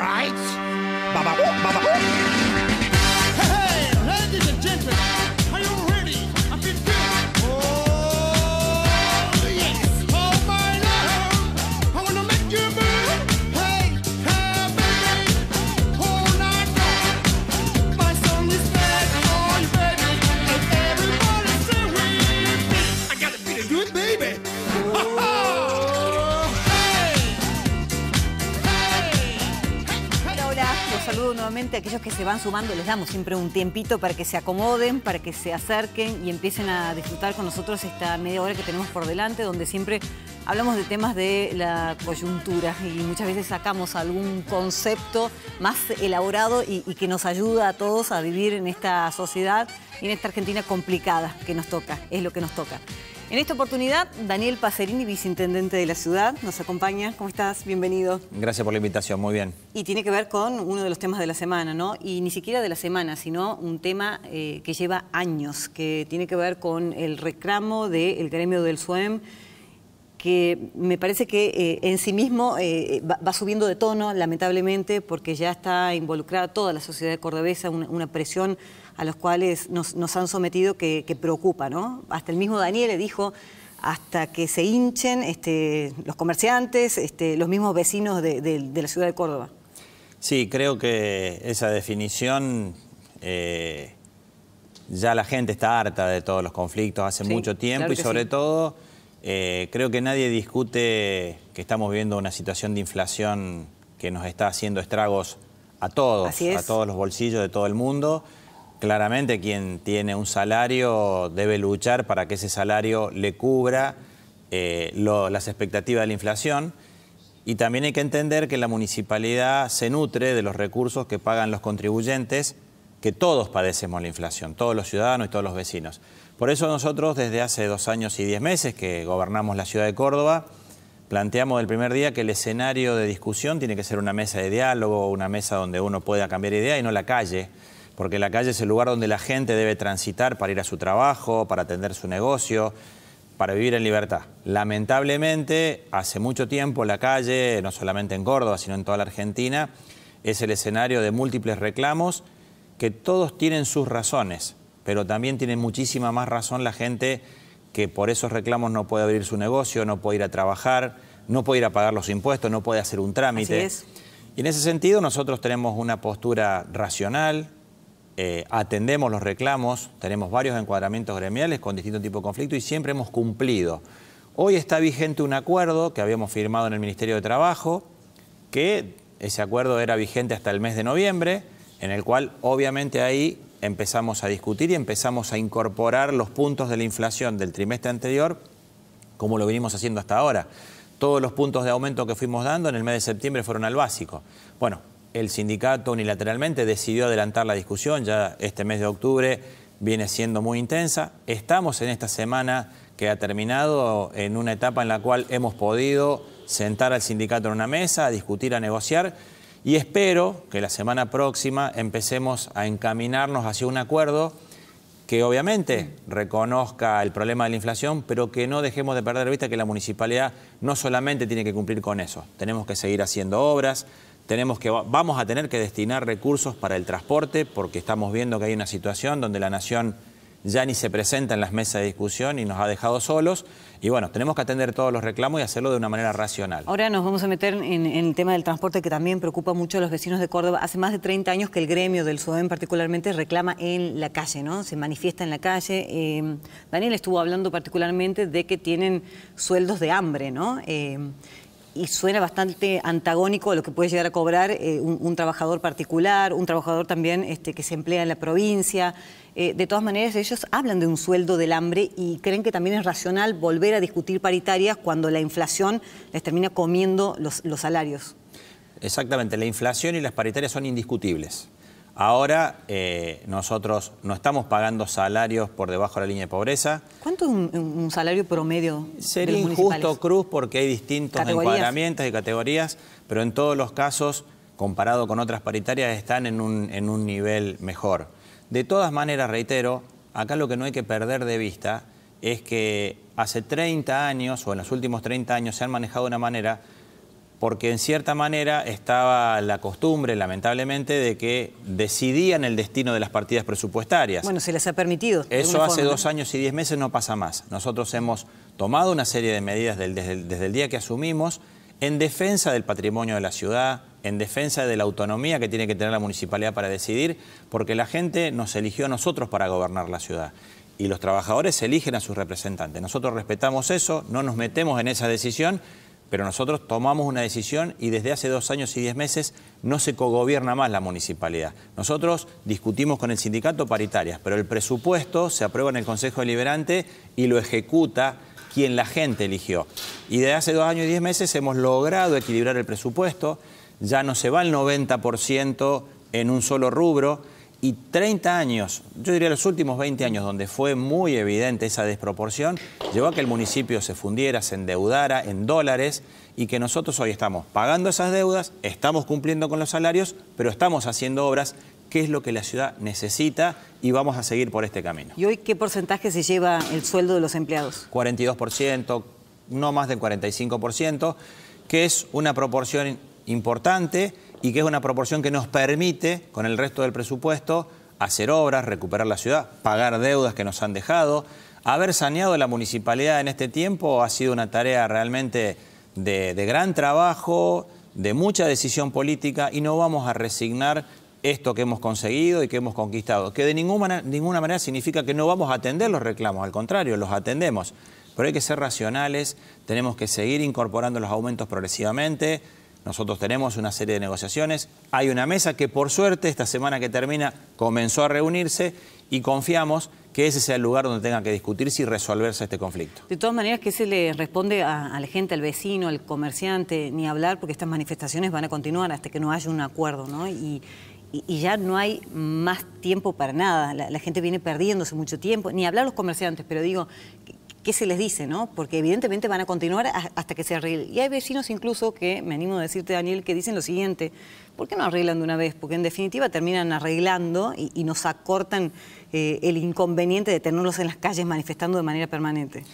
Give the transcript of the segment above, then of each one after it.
right? Ba -ba saludo nuevamente a aquellos que se van sumando. Les damos siempre un tiempito para que se acomoden, para que se acerquen y empiecen a disfrutar con nosotros esta media hora que tenemos por delante, donde siempre hablamos de temas de la coyuntura y muchas veces sacamos algún concepto más elaborado y, y que nos ayuda a todos a vivir en esta sociedad y en esta Argentina complicada que nos toca, es lo que nos toca. En esta oportunidad, Daniel Pacerini, viceintendente de la ciudad, nos acompaña. ¿Cómo estás? Bienvenido. Gracias por la invitación, muy bien. Y tiene que ver con uno de los temas de la semana, ¿no? Y ni siquiera de la semana, sino un tema eh, que lleva años, que tiene que ver con el reclamo del gremio del SUEM que me parece que eh, en sí mismo eh, va, subiendo de tono, lamentablemente, porque ya está involucrada toda la sociedad cordobesa, una presión a los cuales nos, nos han sometido que, preocupa, ¿no? Hasta el mismo Daniel le dijo hasta que se hinchen este, los comerciantes, este, los mismos vecinos de, la ciudad de Córdoba. Sí, creo que esa definición eh, ya la gente está harta de todos los conflictos hace mucho tiempo y sobre todo eh, creo que nadie discute que estamos viendo una situación de inflación que nos está haciendo estragos a todos, a todos los bolsillos de todo el mundo. Claramente quien tiene un salario debe luchar para que ese salario le cubra eh, las expectativas de la inflación y también hay que entender que la municipalidad se nutre de los recursos que pagan los contribuyentes, que todos padecemos la inflación, todos los ciudadanos y todos los vecinos. Por eso nosotros desde hace dos años y diez meses que gobernamos la ciudad de Córdoba, planteamos del primer día que el escenario de discusión tiene que ser una mesa de diálogo, una mesa donde uno pueda cambiar idea y no la calle porque la calle es el lugar donde la gente debe transitar para ir a su trabajo, para atender su negocio, para vivir en libertad. Lamentablemente, hace mucho tiempo la calle, no solamente en Córdoba, sino en toda la Argentina, es el escenario de múltiples reclamos que todos tienen sus razones, pero también tiene muchísima más razón la gente que por esos reclamos no puede abrir su negocio, no puede ir a trabajar, no puede ir a pagar los impuestos, no puede hacer un trámite. Y en ese sentido nosotros tenemos una postura racional, eh, atendemos los reclamos, tenemos varios encuadramientos gremiales con distinto tipo de conflicto y siempre hemos cumplido. Hoy está vigente un acuerdo que habíamos firmado en el Ministerio de Trabajo, que ese acuerdo era vigente hasta el mes de noviembre, en el cual obviamente ahí empezamos a discutir y empezamos a incorporar los puntos de la inflación del trimestre anterior, como lo venimos haciendo hasta ahora. Todos los puntos de aumento que fuimos dando en el mes de septiembre fueron al básico. Bueno, el sindicato unilateralmente decidió adelantar la discusión, ya este mes de octubre viene siendo muy intensa. Estamos en esta semana que ha terminado en una etapa en la cual hemos podido sentar al sindicato en una mesa, a discutir, a negociar y espero que la semana próxima empecemos a encaminarnos hacia un acuerdo que obviamente reconozca el problema de la inflación, pero que no dejemos de perder de vista que la municipalidad no solamente tiene que cumplir con eso, tenemos que seguir haciendo obras, tenemos que, vamos a tener que destinar recursos para el transporte porque estamos viendo que hay una situación donde la nación ya ni se presenta en las mesas de discusión y nos ha dejado solos. Y bueno, tenemos que atender todos los reclamos y hacerlo de una manera racional. Ahora nos vamos a meter en, el tema del transporte que también preocupa mucho a los vecinos de Córdoba. Hace más de 30 años que el gremio del SODEM particularmente reclama en la calle, ¿no? Se manifiesta en la calle. Eh, Daniel estuvo hablando particularmente de que tienen sueldos de hambre, ¿no? Eh, y suena bastante antagónico a lo que puede llegar a cobrar eh, un, trabajador particular, un trabajador también este, que se emplea en la provincia. Eh, de todas maneras, ellos hablan de un sueldo del hambre y creen que también es racional volver a discutir paritarias cuando la inflación les termina comiendo los salarios. Exactamente, la inflación y las paritarias son indiscutibles. Ahora eh, nosotros no estamos pagando salarios por debajo de la línea de pobreza. ¿Cuánto es un, salario promedio? Sería injusto, Cruz, porque hay distintos encuadramientos y categorías, pero en todos los casos, comparado con otras paritarias, están en un, en un nivel mejor. De todas maneras, reitero, acá lo que no hay que perder de vista es que hace 30 años o en los últimos 30 años se han manejado de una manera porque en cierta manera estaba la costumbre, lamentablemente, de que decidían el destino de las partidas presupuestarias. Bueno, se les ha permitido. Eso hace dos años y diez meses no pasa más. Nosotros hemos tomado una serie de medidas desde el día que asumimos en defensa del patrimonio de la ciudad, en defensa de la autonomía que tiene que tener la municipalidad para decidir, porque la gente nos eligió a nosotros para gobernar la ciudad y los trabajadores eligen a sus representantes. Nosotros respetamos eso, no nos metemos en esa decisión pero nosotros tomamos una decisión y desde hace dos años y diez meses no se cogobierna más la municipalidad. Nosotros discutimos con el sindicato paritarias, pero el presupuesto se aprueba en el Consejo Deliberante y lo ejecuta quien la gente eligió. Y desde hace dos años y diez meses hemos logrado equilibrar el presupuesto, ya no se va el 90% en un solo rubro, y 30 años, yo diría los últimos 20 años, donde fue muy evidente esa desproporción, llevó a que el municipio se fundiera, se endeudara en dólares y que nosotros hoy estamos pagando esas deudas, estamos cumpliendo con los salarios, pero estamos haciendo obras que es lo que la ciudad necesita y vamos a seguir por este camino. ¿Y hoy qué porcentaje se lleva el sueldo de los empleados? 42%, no más del 45%, que es una proporción importante y que es una proporción que nos permite, con el resto del presupuesto, hacer obras, recuperar la ciudad, pagar deudas que nos han dejado. Haber saneado la municipalidad en este tiempo ha sido una tarea realmente de, de gran trabajo, de mucha decisión política y no vamos a resignar esto que hemos conseguido y que hemos conquistado, que de ninguna, ninguna manera significa que no vamos a atender los reclamos, al contrario, los atendemos, pero hay que ser racionales, tenemos que seguir incorporando los aumentos progresivamente, nosotros tenemos una serie de negociaciones. Hay una mesa que por suerte esta semana que termina comenzó a reunirse y confiamos que ese sea el lugar donde tenga que discutirse y resolverse este conflicto. De todas maneras, ¿qué se le responde a, la gente, al vecino, al comerciante, ni hablar, porque estas manifestaciones van a continuar hasta que no haya un acuerdo, ¿no? Y, ya no hay más tiempo para nada. la, gente viene perdiéndose mucho tiempo, ni hablar los comerciantes, pero digo, qué se les dice, ¿no? Porque evidentemente van a continuar hasta que se arregle. Y hay vecinos incluso que, me animo a decirte, Daniel, que dicen lo siguiente, ¿por qué no arreglan de una vez? Porque en definitiva terminan arreglando y, nos acortan eh, el inconveniente de tenerlos en las calles manifestando de manera permanente.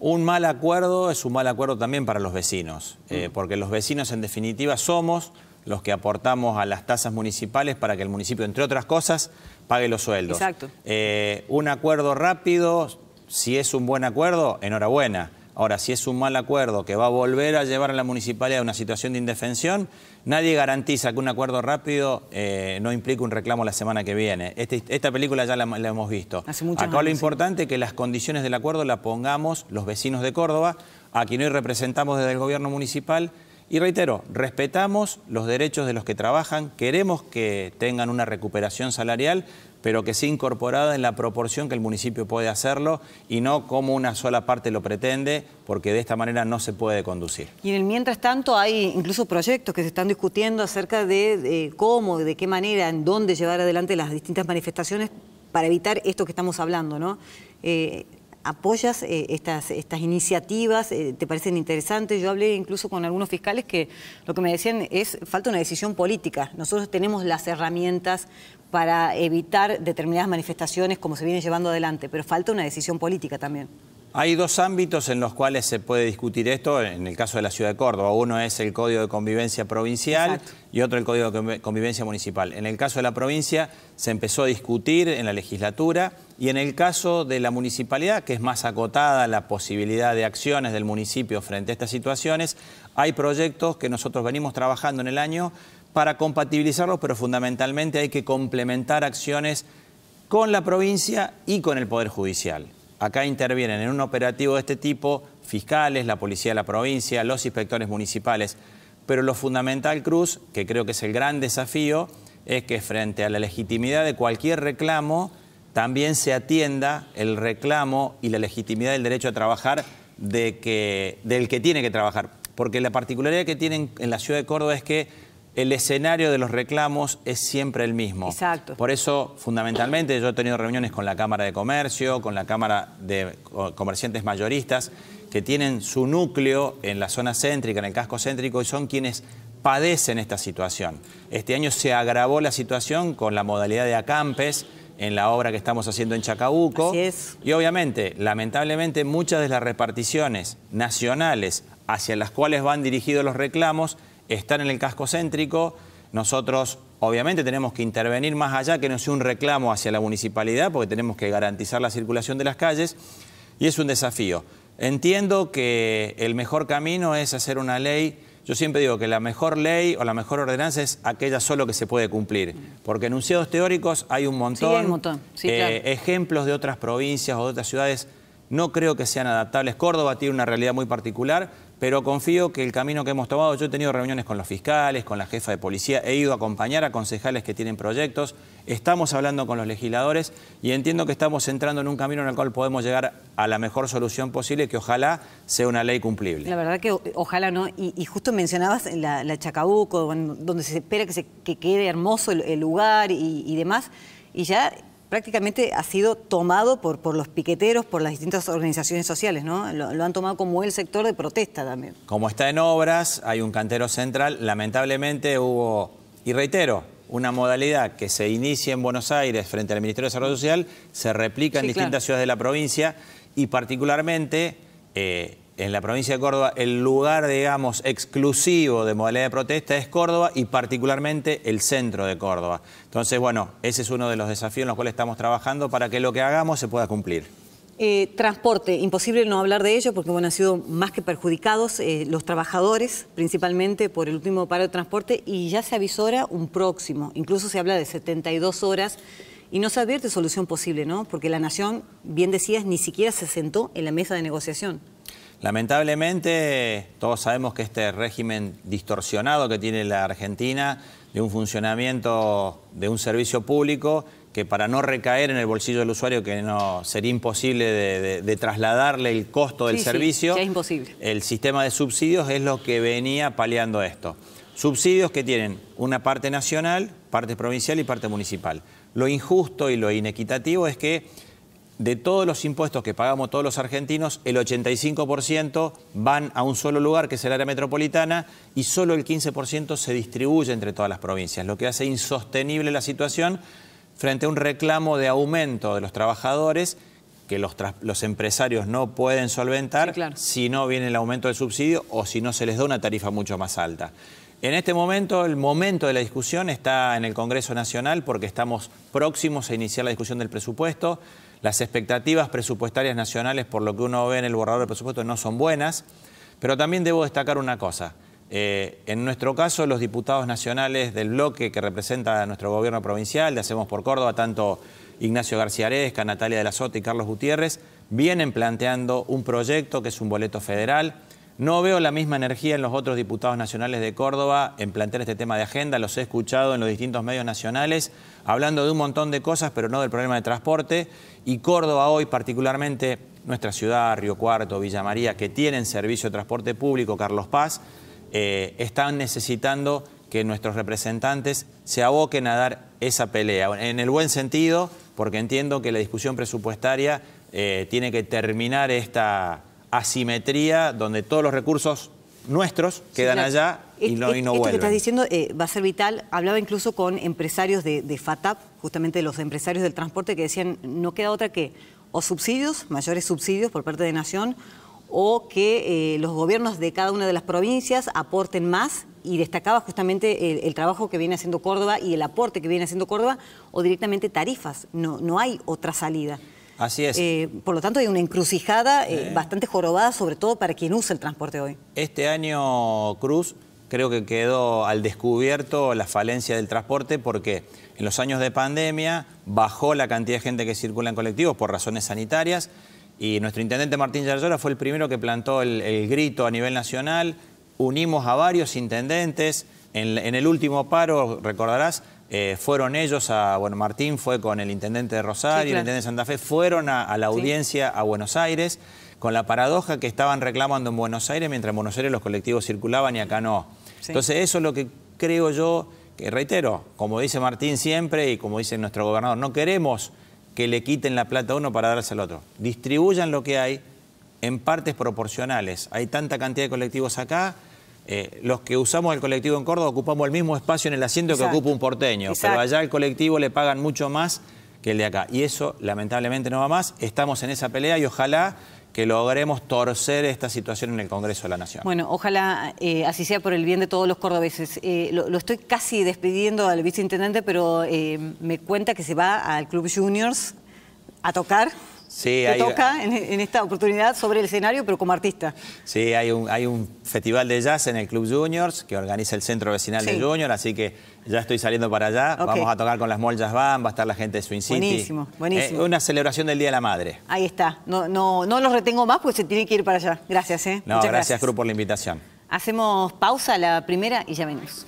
Un mal acuerdo es un mal acuerdo también para los vecinos, eh, mm. porque los vecinos en definitiva somos los que aportamos a las tasas municipales para que el municipio, entre otras cosas, pague los sueldos. Exacto. Eh, un acuerdo rápido si es un buen acuerdo, enhorabuena. Ahora, si es un mal acuerdo que va a volver a llevar a la municipalidad a una situación de indefensión, nadie garantiza que un acuerdo rápido eh, no implique un reclamo la semana que viene. Este, esta película ya la, hemos visto. Acá lo importante es que las condiciones del acuerdo las pongamos los vecinos de Córdoba, a quien hoy representamos desde el gobierno municipal, y reitero, respetamos los derechos de los que trabajan, queremos que tengan una recuperación salarial, pero que sea incorporada en la proporción que el municipio puede hacerlo y no como una sola parte lo pretende, porque de esta manera no se puede conducir. Y en el mientras tanto hay incluso proyectos que se están discutiendo acerca de, cómo, de qué manera, en dónde llevar adelante las distintas manifestaciones para evitar esto que estamos hablando, ¿no? Eh, ¿Apoyas eh, estas, estas iniciativas? Eh, ¿Te parecen interesantes? Yo hablé incluso con algunos fiscales que lo que me decían es falta una decisión política. Nosotros tenemos las herramientas para evitar determinadas manifestaciones como se viene llevando adelante, pero falta una decisión política también. Hay dos ámbitos en los cuales se puede discutir esto, en el caso de la ciudad de Córdoba. Uno es el Código de Convivencia Provincial y otro el Código de Convivencia Municipal. En el caso de la provincia se empezó a discutir en la legislatura y en el caso de la municipalidad, que es más acotada la posibilidad de acciones del municipio frente a estas situaciones, hay proyectos que nosotros venimos trabajando en el año para compatibilizarlos, pero fundamentalmente hay que complementar acciones con la provincia y con el Poder Judicial. Acá intervienen en un operativo de este tipo fiscales, la policía de la provincia, los inspectores municipales. Pero lo fundamental, Cruz, que creo que es el gran desafío, es que frente a la legitimidad de cualquier reclamo, también se atienda el reclamo y la legitimidad del derecho a trabajar del que tiene que trabajar. Porque la particularidad que tienen en la ciudad de Córdoba es que el escenario de los reclamos es siempre el mismo. Exacto. Por eso, fundamentalmente, yo he tenido reuniones con la Cámara de Comercio, con la Cámara de Comerciantes Mayoristas, que tienen su núcleo en la zona céntrica, en el casco céntrico, y son quienes padecen esta situación. Este año se agravó la situación con la modalidad de acampes en la obra que estamos haciendo en Chacabuco. es. Y obviamente, lamentablemente, muchas de las reparticiones nacionales hacia las cuales van dirigidos los reclamos están en el casco céntrico. Nosotros obviamente tenemos que intervenir más allá que no sea un reclamo hacia la municipalidad, porque tenemos que garantizar la circulación de las calles, y es un desafío. Entiendo que el mejor camino es hacer una ley. Yo siempre digo que la mejor ley o la mejor ordenanza es aquella solo que se puede cumplir, porque enunciados teóricos hay un montón. Sí, hay un montón. Eh, ejemplos de otras provincias o de otras ciudades no creo que sean adaptables. Córdoba tiene una realidad muy particular, pero confío que el camino que hemos tomado, yo he tenido reuniones con los fiscales, con la jefa de policía, he ido a acompañar a concejales que tienen proyectos, estamos hablando con los legisladores y entiendo que estamos entrando en un camino en el cual podemos llegar a la mejor solución posible, que ojalá sea una ley cumplible. La verdad que ojalá no, y, justo mencionabas la, Chacabuco, donde se espera que, se, quede hermoso el, lugar y, y demás, y ya prácticamente ha sido tomado por, los piqueteros, por las distintas organizaciones sociales, ¿no? Lo, han tomado como el sector de protesta también. Como está en obras, hay un cantero central, lamentablemente hubo, y reitero, una modalidad que se inicia en Buenos Aires frente al Ministerio de Desarrollo Social, se replica en distintas ciudades de la provincia y particularmente... Eh, en la provincia de Córdoba el lugar, digamos, exclusivo de modalidad de protesta es Córdoba y particularmente el centro de Córdoba. Entonces, bueno, ese es uno de los desafíos en los cuales estamos trabajando para que lo que hagamos se pueda cumplir. Eh, transporte, imposible no hablar de ello porque bueno, han sido más que perjudicados eh, los trabajadores, principalmente por el último paro de transporte, y ya se avisora un próximo, incluso se habla de 72 horas, y no se advierte solución posible, ¿no? Porque la Nación, bien decías, ni siquiera se sentó en la mesa de negociación. Lamentablemente, todos sabemos que este régimen distorsionado que tiene la Argentina de un funcionamiento de un servicio público que para no recaer en el bolsillo del usuario, que no sería imposible de, trasladarle el costo del servicio, es imposible. el sistema de subsidios es lo que venía paliando esto. Subsidios que tienen una parte nacional, parte provincial y parte municipal. Lo injusto y lo inequitativo es que de todos los impuestos que pagamos todos los argentinos, el 85% van a un solo lugar, que es el área metropolitana, y solo el 15% se distribuye entre todas las provincias, lo que hace insostenible la situación frente a un reclamo de aumento de los trabajadores que los, empresarios no pueden solventar si no viene el aumento del subsidio o si no se les da una tarifa mucho más alta. En este momento, el momento de la discusión está en el Congreso Nacional porque estamos próximos a iniciar la discusión del presupuesto. Las expectativas presupuestarias nacionales, por lo que uno ve en el borrador de presupuesto, no son buenas. Pero también debo destacar una cosa. Eh, en nuestro caso, los diputados nacionales del bloque que representa a nuestro gobierno provincial, de Hacemos por Córdoba, tanto Ignacio García Arezca, Natalia de la Sota y Carlos Gutiérrez, vienen planteando un proyecto que es un boleto federal no veo la misma energía en los otros diputados nacionales de Córdoba en plantear este tema de agenda. Los he escuchado en los distintos medios nacionales hablando de un montón de cosas, pero no del problema de transporte. Y Córdoba hoy, particularmente nuestra ciudad, Río Cuarto, Villa María, que tienen servicio de transporte público, Carlos Paz, eh, están necesitando que nuestros representantes se aboquen a dar esa pelea. En el buen sentido, porque entiendo que la discusión presupuestaria eh, tiene que terminar esta asimetría donde todos los recursos nuestros quedan allá y no, y no Esto que estás diciendo eh, va a ser vital. Hablaba incluso con empresarios de, FATAP, justamente los empresarios del transporte, que decían, no queda otra que o subsidios, mayores subsidios por parte de Nación, o que eh, los gobiernos de cada una de las provincias aporten más y destacaba justamente el, trabajo que viene haciendo Córdoba y el aporte que viene haciendo Córdoba, o directamente tarifas. No, no hay otra salida. Así es. Eh, por lo tanto, hay una encrucijada eh, eh. bastante jorobada, sobre todo para quien usa el transporte hoy. Este año, Cruz, creo que quedó al descubierto la falencia del transporte porque en los años de pandemia bajó la cantidad de gente que circula en colectivos por razones sanitarias y nuestro intendente Martín Yarlora fue el primero que plantó el, grito a nivel nacional. Unimos a varios intendentes. en el último paro, recordarás, eh, fueron ellos a, bueno, Martín fue con el intendente de Rosario, y el intendente de Santa Fe, fueron a, la audiencia a Buenos Aires, con la paradoja que estaban reclamando en Buenos Aires, mientras en Buenos Aires los colectivos circulaban y acá no. Entonces eso es lo que creo yo, que reitero, como dice Martín siempre y como dice nuestro gobernador, no queremos que le quiten la plata a uno para darse al otro. Distribuyan lo que hay en partes proporcionales. Hay tanta cantidad de colectivos acá, eh, los que usamos el colectivo en Córdoba ocupamos el mismo espacio en el asiento que ocupa un porteño, pero allá el colectivo le pagan mucho más que el de acá. Y eso lamentablemente no va más, estamos en esa pelea y ojalá que logremos torcer esta situación en el Congreso de la Nación. Bueno, ojalá eh, así sea por el bien de todos los cordobeses. Eh, lo, lo, estoy casi despidiendo al viceintendente, pero me cuenta que se va al Club Juniors a tocar. Sí, te toca en, esta oportunidad sobre el escenario, pero como artista. Sí, hay un, hay un festival de jazz en el Club Juniors que organiza el Centro Vecinal de Juniors, así que ya estoy saliendo para allá. Vamos a tocar con las Mall Jazz va a estar la gente de su City. Buenísimo, eh, buenísimo. una celebración del Día de la Madre. Ahí está. No, no, no los retengo más porque se tiene que ir para allá. Gracias, ¿eh? No, Muchas gracias, gracias, Cruz, por la invitación. Hacemos pausa la primera y ya venimos.